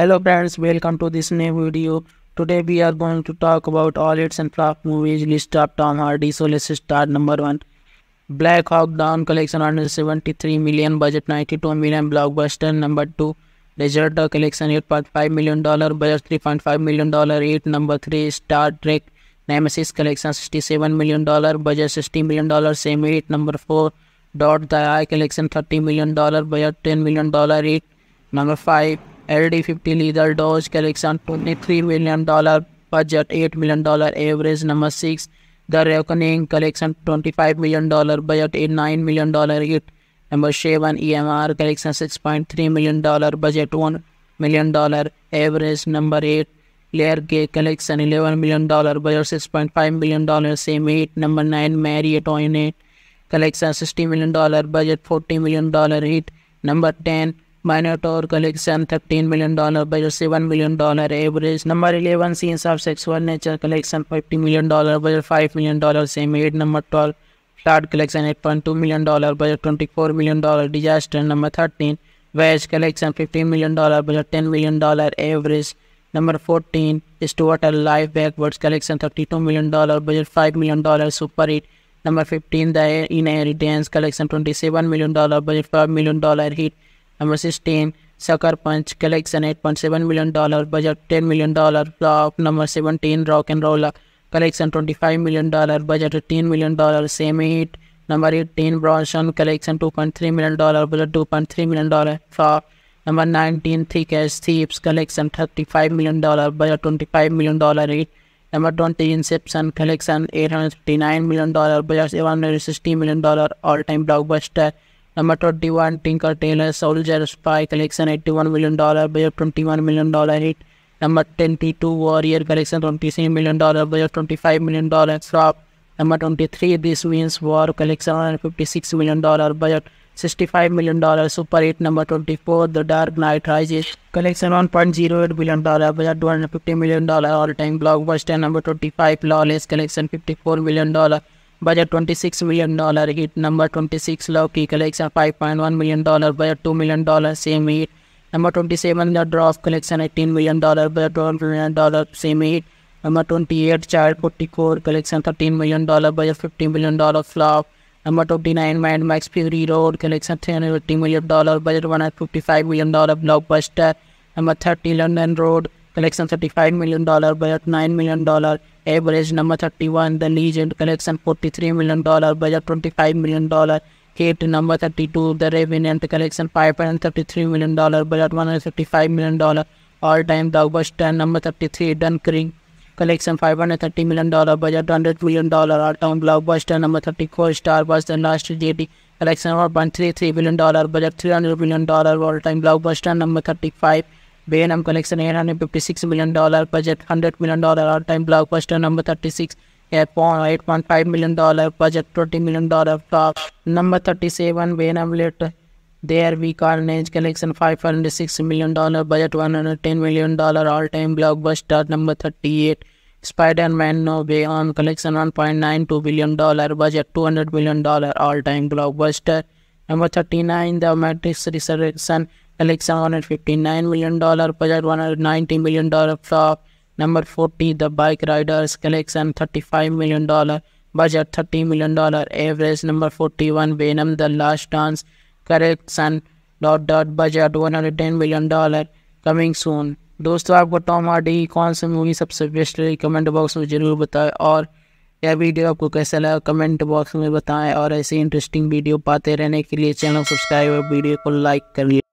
Hello friends, welcome to this new video. Today we are going to talk about all its and flop movies list of Tom Hardy. So let's start number 1. Black Hawk Down collection 173 million budget 92 million blockbuster number 2. Desert collection 8.5 million dollar budget 3.5 million dollar 8 number 3 Star Trek Nemesis collection 67 million dollar budget 60 million dollar same 8 number 4 Dot the Eye collection 30 million dollar budget 10 million dollar 8 number 5 L D fifty lethal dose collection twenty three million dollar budget eight million dollar average number six the reckoning collection twenty five million dollar budget eight nine million dollar hit number seven E M R collection six point three million dollar budget one million dollar average number eight layer cake collection eleven million dollar budget six point five million dollar semi hit number nine Marie eight on एट collection sixty million dollar budget forty million dollar hit number ten Minotaur collection thirteen million dollar budget seven million dollar average number eleven scenes of sexual nature collection fifty million dollar budget five million dollar semi hit number twelve flood collection eight point two million dollar budget twenty four million dollar disaster number thirteen wedge collection fifteen million dollar budget ten million dollar average number fourteen Stuart and life backwards collection thirty two million dollar budget five million dollar super hit number fifteen the inheritance twenty million dollar budget five million dollar hit number 16 Sucker Punch collection 8.7 million dollar budget 10 million dollar flop number 17 Rock and Roller collection 25 million dollar budget 10 million dollar same hit number 18 Bronson collection 2.3 million dollar budget 2.3 million dollar flop number 19 Thick as Thieves collection 35 million dollar budget 25 million dollar hit number 20 Inception collection 859 million dollar budget 160 million dollar all time blockbuster Number 21, Tinker Taylor Soldier Spy collection $81 million, budget $21 million hit. Number 22, Warrior collection $23 million, budget $25 million flop. Number 23, This Wins War collection $156 million, budget $65 million super hit. Number 24, The Dark Knight Rises collection $1.08 billion, budget $250 million all time blockbuster. Number 25, Lawless collection $54 million. budget 26 million dollar hit number 26 Loki collection 5.1 million dollar budget 2 million dollar same hit number 27 the draft collection 18 million dollar budget 12 million dollar same hit number 28 child 44 collection 13 million dollar budget 15 million dollar flop number 29 Mad Max Fury Road collection 350 million dollar budget 155 million dollar blockbuster number 30 London Road collection 35 million dollar budget 9 million dollar Average number 31, The Legend collection $43 million, budget $25 million. Kate number 32, The Revenant collection $533 million, budget $155 million. All time blockbuster uh, number 33, Dunkirk collection $530 million, budget $100 million. All time blockbuster uh, number 34, Star Wars The Last Jedi collection $1.33 billion, budget $300 million. All time blockbuster uh, number 35, Venom collection 856 million dollar budget 100 million dollar all time blockbuster number 36 8.5 million dollar budget 20 million dollar top number 37 Venom later there we carnage collection 506 million dollar budget 110 million dollar all time blockbuster number 38 Spider-Man No Way Home collection 1.92 billion dollar budget 200 million dollar all time blockbuster number 39 The Matrix Resurrection Alexa $159 million dollar budget, $190 million dollar flop. Number 40, The Bike Riders collection $35 million dollar budget, $30 million dollar average. Number 41, Venom, The Last Dance collects and dot dot budget, $110 million dollar coming soon. दोस्तों आपको Tom Hardy कौन सी movie सबसे best लगी comment box में ज़रूर बताएं और यह वीडियो आपको कैसा लगा कमेंट बॉक्स में बताएं और ऐसे इंटरेस्टिंग वीडियो पाते रहने के लिए चैनल सब्सक्राइब और वीडियो को लाइक करिए